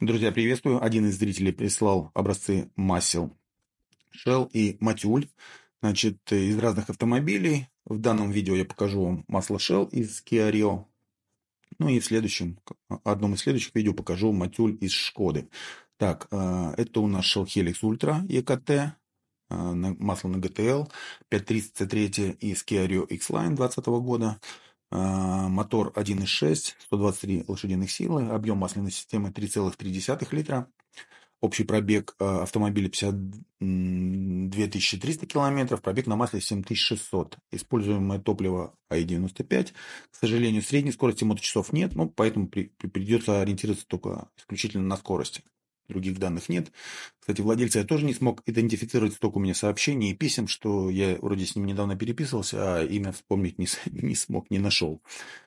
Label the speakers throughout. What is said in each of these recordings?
Speaker 1: Друзья, приветствую. Один из зрителей прислал образцы масел Shell и Матюль. Значит, из разных автомобилей. В данном видео я покажу вам масло Shell из Kia Rio. Ну и в следующем, одном из следующих видео покажу Матюль из Шкоды. Так, э, это у нас Shell Helix Ultra EKT, масло на GTL, 533 из Kia Rio X-Line 2020 года. А, мотор 1.6, 123 лошадиных силы, объем масляной системы 3,3 литра. Общий пробег а, автомобиля 52 300 километров, пробег на масле 7600. Используемое топливо АИ-95. К сожалению, средней скорости моточасов нет, ну, поэтому при, при, придется ориентироваться только исключительно на скорости других данных нет. Кстати, владельца я тоже не смог идентифицировать, столько у меня сообщений и писем, что я вроде с ним недавно переписывался, а имя вспомнить не, не смог, не нашел.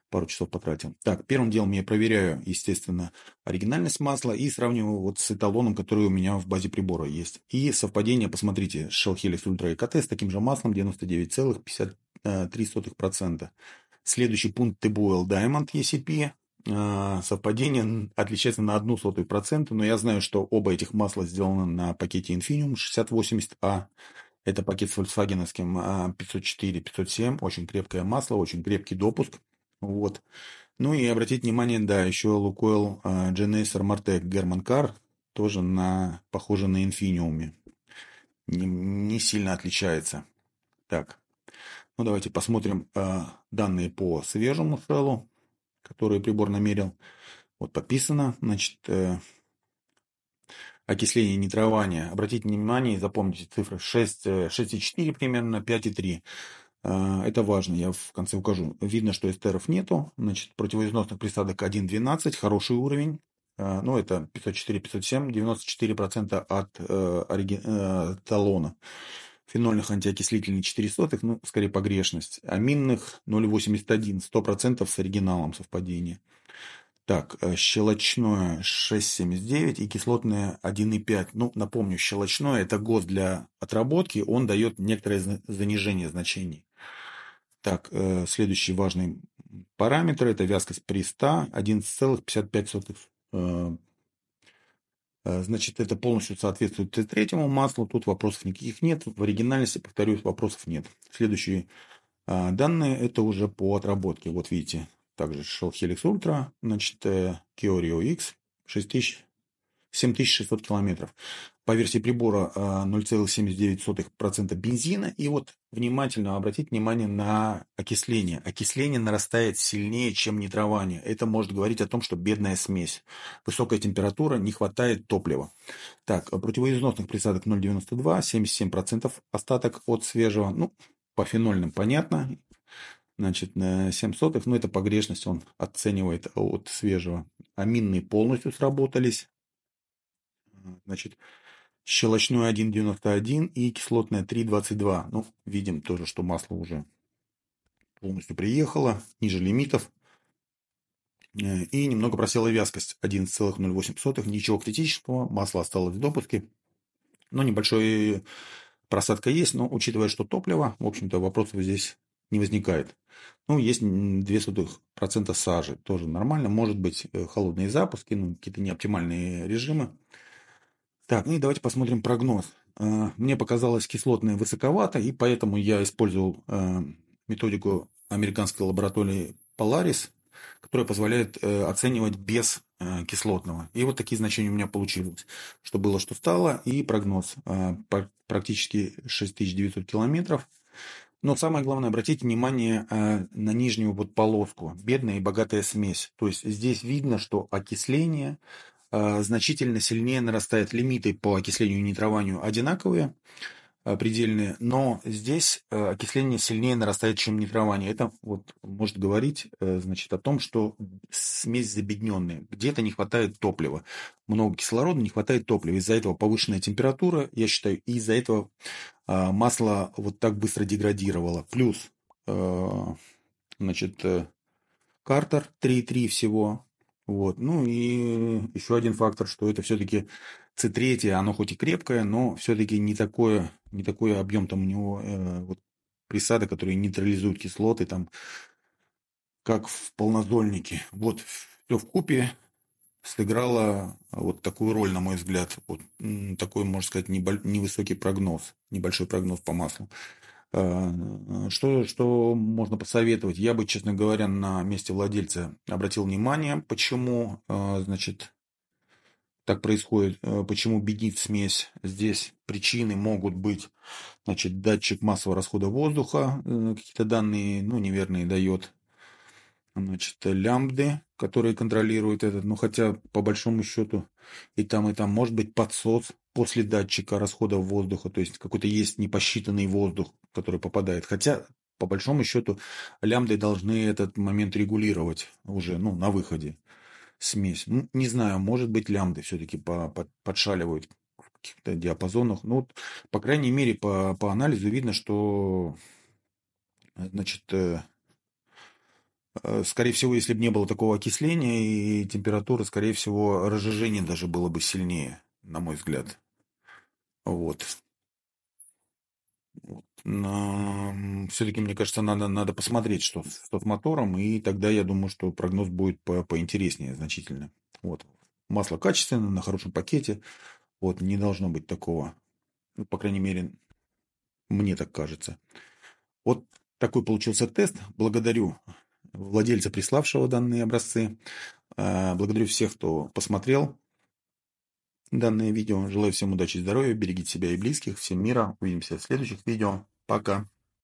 Speaker 1: Пару часов потратил. Так, первым делом я проверяю, естественно, оригинальность масла и сравниваю вот с эталоном, который у меня в базе прибора есть. И совпадение, посмотрите, Shell Helix Ultra EKT с таким же маслом 99,53%. Э, Следующий пункт Tebuel Diamond ECP а, совпадение отличается на одну сотую процента, но я знаю, что оба этих масла сделаны на пакете Infinium 6080A. А. Это пакет с Volkswagen 504, 507, очень крепкое масло, очень крепкий допуск. Вот. Ну и обратить внимание, да, еще Лукойл а, GNS Armortec German Car, тоже на, похоже на Infinium. Не, не сильно отличается. Так, ну давайте посмотрим э, данные по свежему шеллу которые прибор намерил. Вот подписано, значит, э, окисление нитрования. Обратите внимание и запомните цифры 6, 6,4 э, примерно, 5,3. Э, это важно, я в конце укажу. Видно, что эстеров нету. Значит, противоизносных присадок 1,12, хороший уровень. Э, ну, это 504-507, 94% от э, ориги... э, талона фенольных антиокислительных 0,04, ну, скорее погрешность, аминных 0,81, 100% с оригиналом совпадение. Так, э, щелочное 6,79 и кислотное 1,5. Ну, напомню, щелочное – это год для отработки, он дает некоторое занижение значений. Так, э, следующий важный параметр – это вязкость при 100, 11,55 Э, значит, это полностью соответствует третьему маслу. Тут вопросов никаких нет. В оригинальности, повторюсь, вопросов нет. Следующие э, данные это уже по отработке. Вот видите, также Shell Helix Ultra, значит, э, Kyorio X 6000 7600 километров. По версии прибора 0,79% э, бензина. И вот внимательно обратить внимание на окисление. Окисление нарастает сильнее, чем нитрование. Это может говорить о том, что бедная смесь. Высокая температура, не хватает топлива. Так, э, противоизносных присадок 0,92, 77% остаток от свежего. Ну, по фенольным понятно значит, на э, 7 сотых, ну, это погрешность он оценивает от свежего. Аминные полностью сработались, Э, значит, щелочное 1,91 и кислотное 3,22. Ну, видим тоже, что масло уже полностью приехало, ниже лимитов. Э, и немного просела вязкость 11,08. Ничего критического, масло осталось в допуске. Но ну, небольшой просадка есть, но учитывая, что топливо, в общем-то, вопросов здесь не возникает. Ну, есть 0,02% сажи, тоже нормально. Может быть, э, холодные запуски, ну, какие-то неоптимальные режимы. Так, ну и давайте посмотрим прогноз. Э, мне показалось кислотное высоковато, и поэтому я использовал э, методику американской лаборатории Polaris, которая позволяет э, оценивать без кислотного. И вот такие значения у меня получилось. Что было, что стало, и прогноз практически 6900 километров. Но самое главное, обратите внимание на нижнюю вот полоску, бедная и богатая смесь. То есть здесь видно, что окисление а, значительно сильнее нарастает. Лимиты по окислению и нитрованию одинаковые, предельные, но здесь э, окисление сильнее нарастает, чем нитрование. Это вот может говорить э, значит, о том, что смесь забедненная. Где-то не хватает топлива. Много кислорода, не хватает топлива. Из-за этого повышенная температура, я считаю, и из-за этого а, масло вот так быстро деградировало. Плюс э, значит, картер 3,3 всего, вот. Ну и еще один фактор, что это все-таки C3, оно хоть и крепкое, но все-таки не, такое, не такой объем там у него э, вот, присада, которые нейтрализуют кислоты, там, как в полнозольнике. Вот все в купе сыграло вот такую роль, на мой взгляд. Вот такой, можно сказать, небольшой, невысокий прогноз, небольшой прогноз по маслу. Э, что, что можно посоветовать? Я бы, честно говоря, на месте владельца обратил внимание, почему, э, значит, так происходит, э, почему бедит смесь. Здесь причины могут быть, значит, датчик массового расхода воздуха, какие-то данные, ну, неверные дает, значит, лямбды, которые контролируют этот, ну, хотя, по большому счету, и там, и там, может быть, подсос, после датчика расходов воздуха, то есть какой-то есть непосчитанный воздух, который попадает. Хотя, по большому счету, лямды должны этот момент регулировать уже ну, на выходе смесь. Ну, не знаю, может быть, лямды все-таки по, подшаливают в каких-то диапазонах. Ну, вот, по крайней мере, по, по анализу видно, что э, значит, э, э, Скорее всего, если бы не было такого окисления и температуры, скорее всего, разжижение даже было бы сильнее на мой взгляд. Вот. вот. На... Все-таки, мне кажется, надо, надо посмотреть, что, что с мотором, и тогда я думаю, что прогноз будет по поинтереснее значительно. Вот. Масло качественное, на хорошем пакете. Вот, не должно быть такого. Ну, по крайней мере, мне так кажется. Вот такой получился тест. Благодарю владельца, приславшего данные образцы. А, благодарю всех, кто посмотрел данное видео. Желаю всем удачи и здоровья, берегите себя и близких, всем мира. Увидимся в следующих видео. Пока.